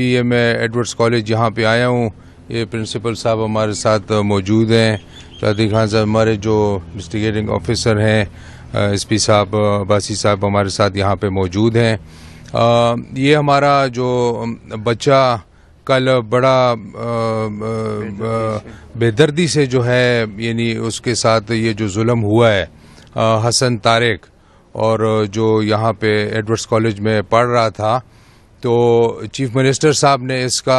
ये मैं Edwards college यहाँ पे आया हूँ ये प्रिंसिपल साहब हमारे साथ मौजूद हैं चौधरी खान साहब हमारे जो इन्वेस्टिगेटिंग ऑफिसर हैं एस पी साहब बासी साहब हमारे साथ यहाँ पे मौजूद हैं ये हमारा जो बच्चा कल बड़ा बेदर्दी से जो है यानी उसके साथ ये जो जुल्म हुआ है हसन तारिक और जो यहाँ पे एडवर्ड्स कॉलेज में पढ़ रहा था तो चीफ मिनिस्टर साहब ने इसका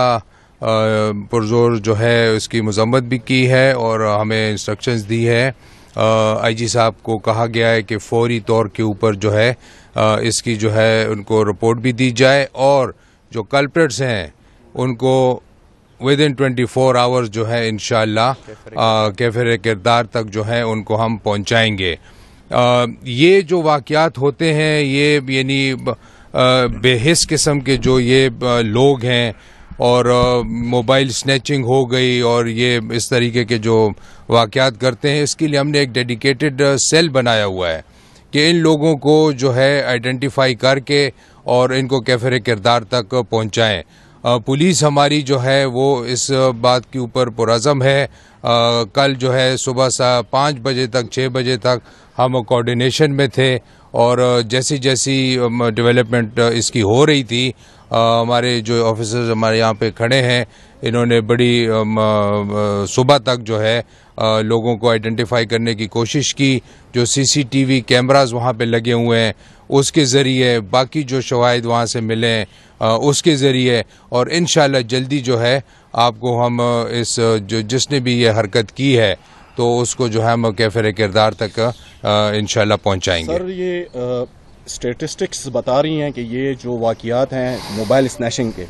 पुरजोर जो है उसकी मजम्मत भी की है और हमें इंस्ट्रक्शंस दी है आईजी साहब को कहा गया है कि फौरी तौर के ऊपर जो है इसकी जो है उनको रिपोर्ट भी दी जाए और जो कल्प्रेट्स हैं उनको within twenty four hours जो है इन कैफर किरदार तक जो है उनको हम पहुंचाएंगे आ, ये जो वाक़ होते हैं ये यानी बेहिस किस्म के जो ये लोग हैं और मोबाइल स्नैचिंग हो गई और ये इस तरीके के जो वाक़ात करते हैं इसके लिए हमने एक डेडिकेटेड सेल बनाया हुआ है कि इन लोगों को जो है आइडेंटिफाई करके और इनको कैफर किरदार तक पहुँचाएँ पुलिस हमारी जो है वो इस बात के ऊपर पुरज़म है आ, कल जो है सुबह सा पाँच बजे तक छः बजे तक हम कोऑर्डिनेशन में थे और जैसी जैसी डेवलपमेंट इसकी हो रही थी हमारे जो ऑफिसर्स हमारे यहाँ पे खड़े हैं इन्होंने बड़ी सुबह तक जो है लोगों को आइडेंटिफाई करने की कोशिश की जो सीसीटीवी कैमरास वहाँ पे लगे हुए हैं उसके ज़रिए बाकी जो शवाहद वहाँ से मिले हैं उसके ज़रिए और इन जल्दी जो है आपको हम इस जो जिसने भी ये हरकत की है तो उसको जो है कैफर किरदार तक इन पहुँचाएंगे सर ये स्टेटिस्टिक्स बता रही हैं कि ये जो वाकियात हैं मोबाइल स्नैशिंग के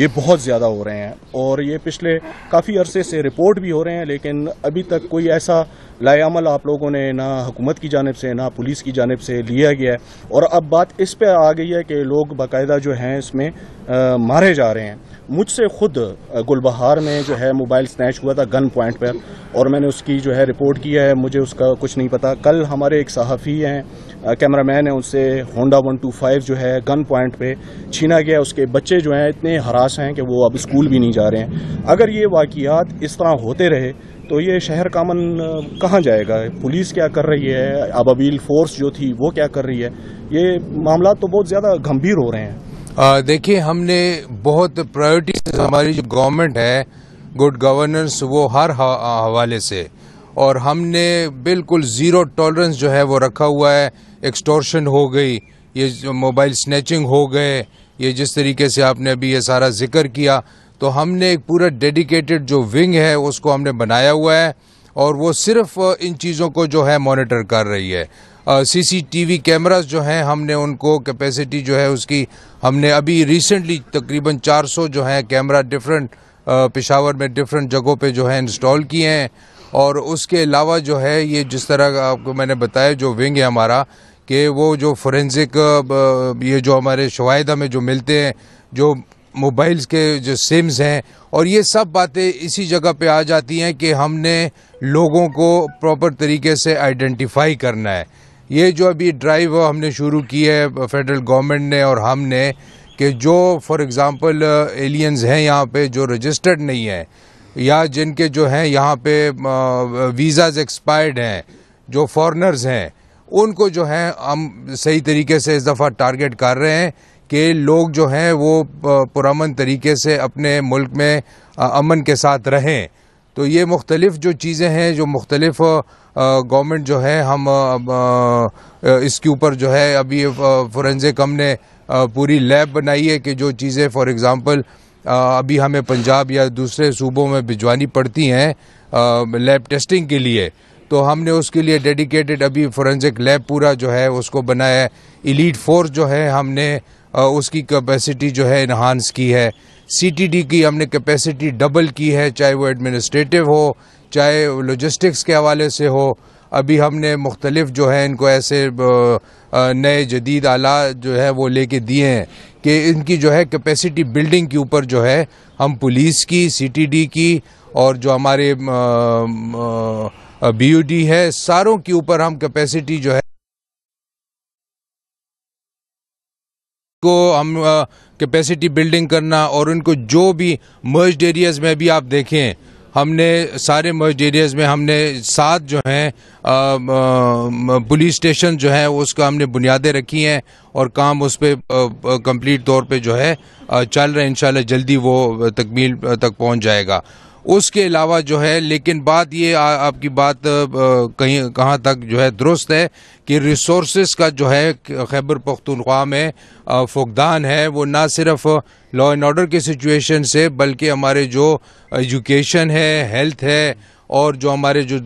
ये बहुत ज़्यादा हो रहे हैं और ये पिछले काफ़ी अरसे से रिपोर्ट भी हो रहे हैं लेकिन अभी तक कोई ऐसा लायामल आप लोगों ने ना हुकूमत की जानब से ना पुलिस की जानब से लिया गया है और अब बात इस पर आ गई है कि लोग बाकायदा जो हैं इसमें आ, मारे जा रहे हैं मुझसे खुद गुलबहार में जो है मोबाइल स्नैच हुआ था गन पॉइंट पर और मैंने उसकी जो है रिपोर्ट किया है मुझे उसका कुछ नहीं पता कल हमारे एक सहाफ़ी हैं कैमरामैन हैं उनसे होंडा वन टू फाइव जो है गन पॉइंट पे छीना गया उसके बच्चे जो हैं इतने हरास हैं कि वो अब स्कूल भी नहीं जा रहे हैं अगर ये वाकियात इस तरह होते रहे तो ये शहर का मन कहाँ जाएगा पुलिस क्या कर रही है अबाबील फोर्स जो थी वो क्या कर रही है ये मामला तो बहुत ज़्यादा गंभीर हो रहे हैं देखिए हमने बहुत प्रायोरिटी हमारी जो गवर्नमेंट है गुड गवर्नेंस वो हर हवाले से और हमने बिल्कुल ज़ीरो टॉलरेंस जो है वो रखा हुआ है एक्सटॉर्शन हो गई ये मोबाइल स्नैचिंग हो गए ये जिस तरीके से आपने अभी ये सारा जिक्र किया तो हमने एक पूरा डेडिकेटेड जो विंग है उसको हमने बनाया हुआ है और वो सिर्फ इन चीज़ों को जो है मॉनिटर कर रही है सीसीटीवी कैमरास जो हैं हमने उनको कैपेसिटी जो है उसकी हमने अभी रिसेंटली तकरीबन 400 जो हैं कैमरा डिफरेंट पेशावर में डिफरेंट जगहों पे जो है इंस्टॉल किए हैं और उसके अलावा जो है ये जिस तरह आपको मैंने बताया जो विंग है हमारा कि वो जो फोरेंसिक ये जो हमारे शवाहद हमें जो मिलते हैं जो मोबाइल्स के जो सिम्स हैं और ये सब बातें इसी जगह पे आ जाती हैं कि हमने लोगों को प्रॉपर तरीके से आइडेंटिफाई करना है ये जो अभी ड्राइव हमने शुरू की है फेडरल गवर्नमेंट ने और हमने कि जो फॉर एग्ज़ाम्पल एलियंस हैं यहाँ पे जो रजिस्टर्ड नहीं हैं या जिनके जो हैं यहाँ पे वीज़ाज एक्सपायर्ड हैं जो फॉरनर्स हैं उनको जो हैं हम सही तरीके से इस दफ़ा टारगेट कर रहे हैं कि लोग जो हैं वो पुरान तरीके से अपने मुल्क में अमन के साथ रहें तो ये मुख्तलिफ जो चीज़ें हैं जो मुख्तलिफ गवर्नमेंट जो है हम इसके ऊपर जो है अभी फोरेंसिक हमने पूरी लैब बनाई है कि जो चीज़ें फॉर एग्ज़ाम्पल अभी हमें पंजाब या दूसरे सूबों में भिजवानी पड़ती हैं लैब टेस्टिंग के लिए तो हमने उसके लिए डेडिकेटेड अभी फोरेंसिक लैब पूरा जो है उसको बनाया है इलीट फोर्स जो है हमने उसकी कैपेसिटी जो है इन्हांस की है सीटीडी की हमने कैपेसिटी डबल की है चाहे वो एडमिनिस्ट्रेटिव हो चाहे लॉजिस्टिक्स के हवाले से हो अभी हमने मुख्तलिफ जो है इनको ऐसे नए जदीद आला जो है वो लेके दिए हैं कि इनकी जो है कैपेसिटी बिल्डिंग के ऊपर जो है हम पुलिस की सीटीडी की और जो हमारे बीयूडी है सारों के ऊपर हम कैपेसिटी जो है को हम कैपेसिटी बिल्डिंग करना और उनको जो भी मर्ज एरियाज़ में भी आप देखें हमने सारे मर्ज एरियाज़ में हमने सात जो हैं पुलिस स्टेशन जो है उसका हमने बुनियादें रखी हैं और काम उस पर कम्प्लीट तौर पे जो है चल रहा है इन जल्दी वो तकमील तक पहुंच जाएगा उसके अलावा जो है लेकिन बात ये आ, आपकी बात कहीं कहाँ तक जो है दुरुस्त है कि रिसोर्स का जो है खैबर पख्तनख्वा में फुकदान है वो ना सिर्फ लॉ एंड ऑर्डर के सिचुएशन से बल्कि हमारे जो एजुकेशन है हेल्थ है और जो हमारे जो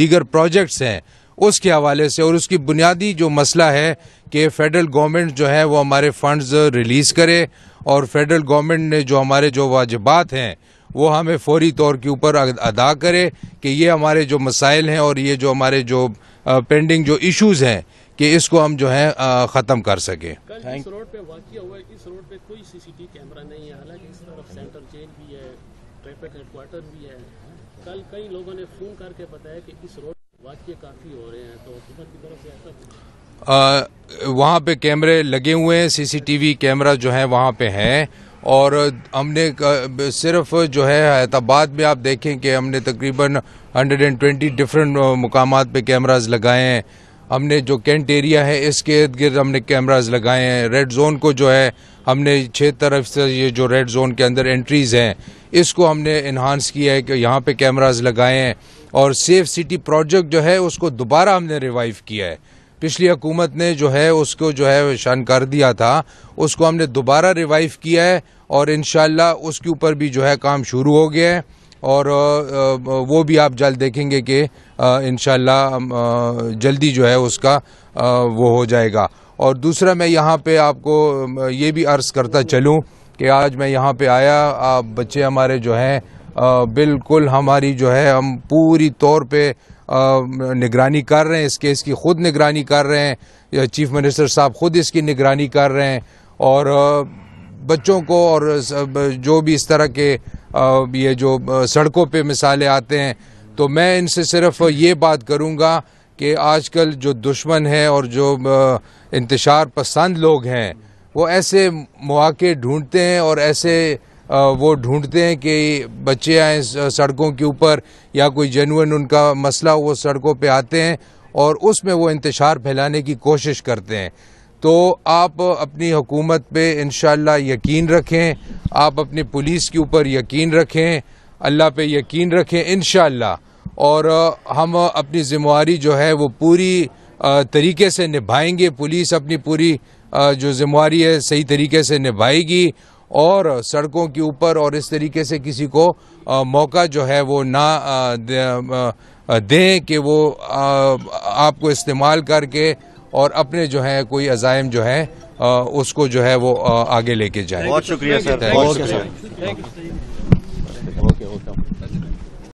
दीगर प्रोजेक्ट्स हैं उसके हवाले से और उसकी बुनियादी जो मसला है कि फेडरल गवर्नमेंट जो है वो हमारे फंड्स रिलीज़ करे और फेडरल गवर्नमेंट ने जो हमारे जो वाजबात हैं वो हमें फौरी तौर के ऊपर अदा करे कि ये हमारे जो मसाइल हैं और ये जो हमारे जो पेंडिंग जो इश्यूज़ हैं कि इसको हम जो है ख़त्म कर सकें लोगों ने फ़ोन करके बताया इस रोड काफ़ी हो रहे हैं तो वहाँ पे कैमरे लगे हुए हैं सीसीटीवी कैमरा जो है वहाँ पे हैं और हमने सिर्फ जो है हैदराबाद में आप देखें कि हमने तकरीबन 120 डिफरेंट मकाम पे कैमराज लगाए हैं हमने जो कैंट एरिया है इसके इर्द गिर्द हमने कैमराज लगाए हैं रेड जोन को जो है हमने छः तरफ से ये जो रेड जोन के अंदर एंट्रीज हैं इसको हमने इन्हांस किया है कि यहाँ पे कैमराज लगाए हैं और सेफ सिटी प्रोजेक्ट जो है उसको दोबारा हमने रिवाइव किया है पिछली हुकूमत ने जो है उसको जो है शान कर दिया था उसको हमने दोबारा रिवाइव किया है और इन उसके ऊपर भी जो है काम शुरू हो गया है और वो भी आप जल्द देखेंगे कि इन जल्दी जो है उसका वो हो जाएगा और दूसरा मैं यहाँ पे आपको ये भी अर्ज़ करता चलूँ कि आज मैं यहाँ पे आया आप बच्चे हमारे जो हैं बिल्कुल हमारी जो है हम पूरी तौर पे निगरानी कर रहे हैं इस केस की ख़ुद निगरानी कर रहे हैं चीफ मिनिस्टर साहब ख़ुद इसकी निगरानी कर रहे हैं और बच्चों को और जो भी इस तरह के ये जो सड़कों पे मिसाले आते हैं तो मैं इनसे सिर्फ ये बात करूँगा कि आजकल जो दुश्मन है और जो इंतशार पसंद लोग हैं वो ऐसे मौके ढूंढते हैं और ऐसे वो ढूंढते हैं कि बच्चे आए सड़कों के ऊपर या कोई जेनुन उनका मसला वो सड़कों पे आते हैं और उसमें वो इंतशार फैलाने की कोशिश करते हैं तो आप अपनी हुकूमत पे इन यकीन रखें आप अपनी पुलिस के ऊपर यकीन रखें अल्लाह पे यकीन रखें इन और हम अपनी जिम्मेवारी जो है वो पूरी तरीके से निभाएंगे पुलिस अपनी पूरी जो जिम्मेवारी है सही तरीके से निभाएगी और सड़कों के ऊपर और इस तरीके से किसी को मौका जो है वो ना दें दे कि वो आपको इस्तेमाल करके और अपने जो है कोई अजायम जो है उसको जो है वो आगे लेके जाए बहुत शुक्रिया सर बहुत शुक्रिया